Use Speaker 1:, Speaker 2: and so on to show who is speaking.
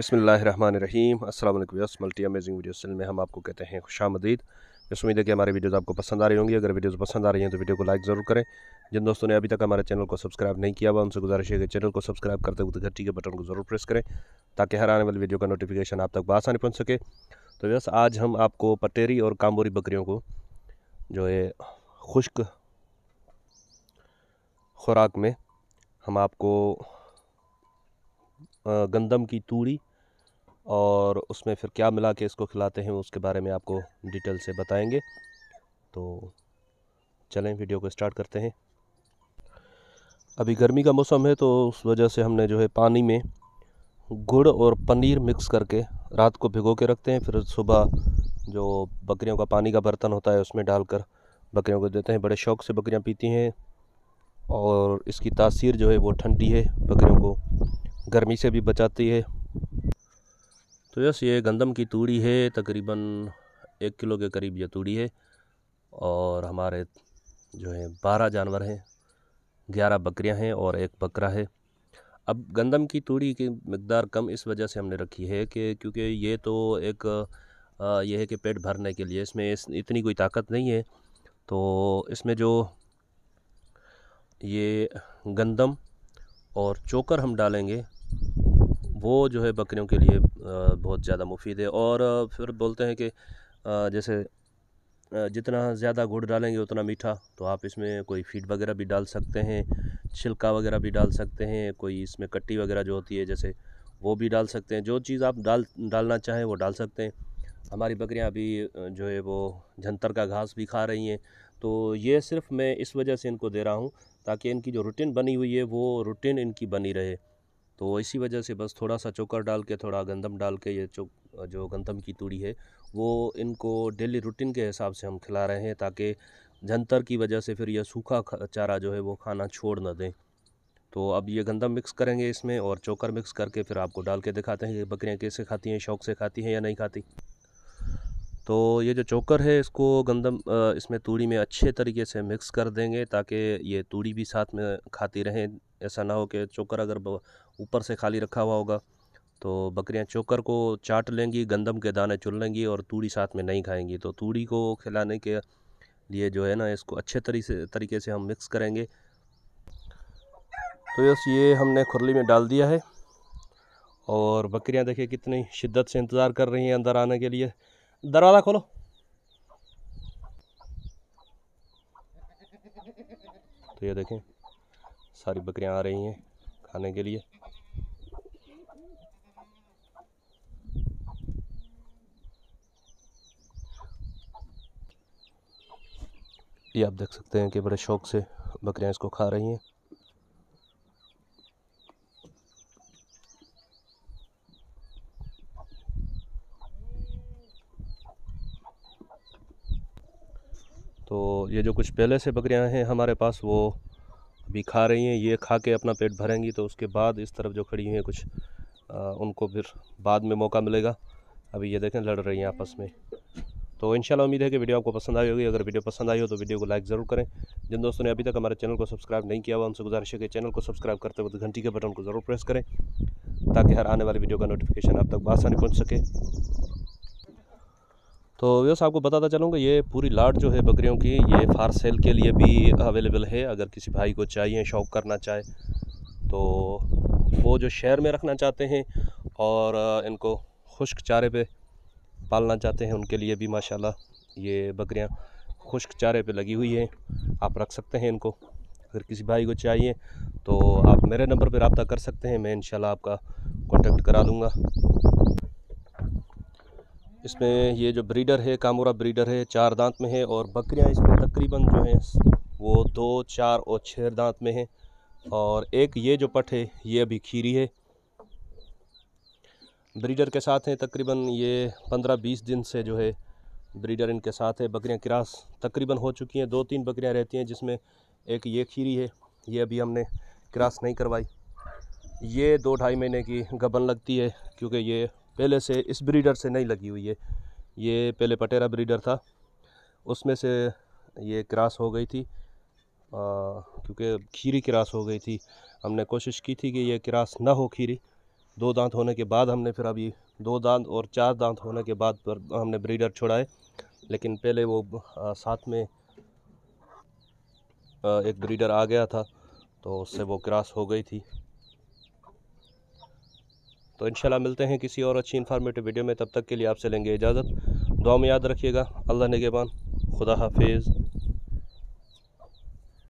Speaker 1: बसमीम multi amazing video cell में हम आपको कहते हैं खुशा मदीद इस उम्मीद है कि हमारी वीडियोस आपको पसंद आ रही होंगी अगर वीडियोस पसंद आ रही हैं तो वीडियो को लाइक ज़रूर करें जिन दोस्तों ने अभी तक हमारे चैनल को सब्सक्राइब नहीं किया हुआ उनसे गुजारिश है कि चैनल को सब्सक्राइब करते हुए घट्टी के बटन को ज़रूर प्रेस करें ताकि हर आने वाली वीडियो का नोटिफिकेशन आप तक बसानी पहुँच सके तो बस आज हम आपको पटेरी और कामोरी बकरियों को जो है खुश्क खुराक में हम आपको गंदम की तूरी और उसमें फिर क्या मिला के इसको खिलाते हैं उसके बारे में आपको डिटेल से बताएंगे तो चलें वीडियो को स्टार्ट करते हैं अभी गर्मी का मौसम है तो उस वजह से हमने जो है पानी में गुड़ और पनीर मिक्स करके रात को भिगो के रखते हैं फिर सुबह जो बकरियों का पानी का बर्तन होता है उसमें डालकर बकरियों को देते हैं बड़े शौक़ से बकरियां पीती हैं और इसकी तासीर जो है वो ठंडी है बकरियों को गर्मी से भी बचाती है तो यस ये गंदम की तूड़ी है तकरीबन एक किलो के करीब ये तूड़ी है और हमारे जो है बारह जानवर हैं ग्यारह बकरियां हैं और एक बकरा है अब गंदम की तूड़ी की मकदार कम इस वजह से हमने रखी है कि क्योंकि ये तो एक यह है कि पेट भरने के लिए इसमें इस, इतनी कोई ताकत नहीं है तो इसमें जो ये गंदम और चोकर हम डालेंगे वो जो है बकरियों के लिए बहुत ज़्यादा मुफीद है और फिर बोलते हैं कि जैसे जितना ज़्यादा गुड़ डालेंगे उतना मीठा तो आप इसमें कोई फीड वगैरह भी डाल सकते हैं छिलका वगैरह भी डाल सकते हैं कोई इसमें कट्टी वगैरह जो होती है जैसे वो भी डाल सकते हैं जो चीज़ आप डाल डालना चाहें वो डाल सकते हैं हमारी बकरियाँ अभी जो है वो झंतर का घास भी खा रही हैं तो ये सिर्फ मैं इस वजह से इनको दे रहा हूँ ताकि इनकी जो रूटीन बनी हुई है वो रूटीन इनकी बनी रहे तो इसी वजह से बस थोड़ा सा चोकर डाल के थोड़ा गंदम डाल के ये चो जो गंदम की तूड़ी है वो इनको डेली रूटीन के हिसाब से हम खिला रहे हैं ताकि जंतर की वजह से फिर यह सूखा चारा जो है वो खाना छोड़ ना दें तो अब ये गंदम मिक्स करेंगे इसमें और चोकर मिक्स करके फिर आपको डाल के दिखाते हैं ये बकरियाँ कैसे खाती हैं शौक से खाती हैं या नहीं खाती तो ये जो चोकर है इसको गंदम इसमें तूड़ी में अच्छे तरीके से मिक्स कर देंगे ताकि ये तूड़ी भी साथ में खाती रहें ऐसा ना हो कि चोकर अगर ऊपर से खाली रखा हुआ होगा तो बकरियां चोकर को चाट लेंगी गंदम के दाने चुन लेंगी और तूड़ी साथ में नहीं खाएंगी तो तूड़ी को खिलाने के लिए जो है ना इसको अच्छे तरीके तरीके से हम मिक्स करेंगे तो यस ये हमने खुरली में डाल दिया है और बकरियां देखिए कितनी शिद्दत से इंतज़ार कर रही हैं अंदर आने के लिए दरवाज़ा खोलो तो ये देखें सारी बकरियां आ रही हैं खाने के लिए ये आप देख सकते हैं कि बड़े शौक से बकरियां इसको खा रही हैं तो ये जो कुछ पहले से बकरियां हैं हमारे पास वो अभी खा रही हैं ये खा के अपना पेट भरेंगी तो उसके बाद इस तरफ जो खड़ी हुई हैं कुछ आ, उनको फिर बाद में मौका मिलेगा अभी ये देखें लड़ रही हैं आपस में तो इंशाल्लाह उम्मीद है कि वीडियो आपको पसंद आई होगी अगर वीडियो पसंद आई हो तो वीडियो को लाइक ज़रूर करें जिन दोस्तों ने अभी तक हमारे चैनल को सब्सक्राइब नहीं किया हुआ उनसे गुजारिश है कि चैनल को सब्सक्राइब करते वक्त घंटी के बटन को ज़रूर प्रेस करें ताकि हर आने वाली वीडियो का नोटिफिकेशन आप तक बासानी पहुँच सके तो व्यवस्था आपको बताता चलूँगा ये पूरी लाट जो है बकरियों की ये फार सेल के लिए भी अवेलेबल है अगर किसी भाई को चाहिए शौक करना चाहे तो वो जो शहर में रखना चाहते हैं और इनको खुश्क चारे पे पालना चाहते हैं उनके लिए भी माशाल्लाह ये बकरियां खुश्क चारे पे लगी हुई हैं आप रख सकते हैं इनको अगर किसी भाई को चाहिए तो आप मेरे नंबर पर रबता कर सकते हैं मैं इन आपका कॉन्टेक्ट करा दूँगा इसमें ये जो ब्रीडर है कामोरा ब्रीडर है चार दांत में है और बकरियां इसमें तकरीबन जो हैं वो दो चार और छः दांत में हैं और एक ये जो पट है ये अभी खीरी है ब्रीडर के साथ हैं तकरीबन ये पंद्रह बीस दिन से जो है ब्रीडर इनके साथ है बकरियां क्रास तकरीबन हो चुकी हैं दो तीन बकरियां रहती हैं जिसमें एक ये खीरी है ये अभी हमने क्रास नहीं करवाई ये दो ढाई महीने की गबन लगती है क्योंकि ये पहले से इस ब्रीडर से नहीं लगी हुई है ये पहले पटेरा ब्रीडर था उसमें से ये क्रास हो गई थी क्योंकि खीरी क्रास हो गई थी हमने कोशिश की थी कि ये क्रास ना हो खीरी दो दांत होने के बाद हमने फिर अभी दो दांत और चार दांत होने के बाद पर हमने ब्रीडर छुड़ाए लेकिन पहले वो आ, साथ में आ, एक ब्रीडर आ गया था तो उससे वो क्रास हो गई थी तो इन मिलते हैं किसी और अच्छी इन्फॉर्मेटिव वीडियो में तब तक के लिए आपसे लेंगे इजाज़त दुआ में याद रखिएगा अल्लाह नगेबान खुदा हाफिज़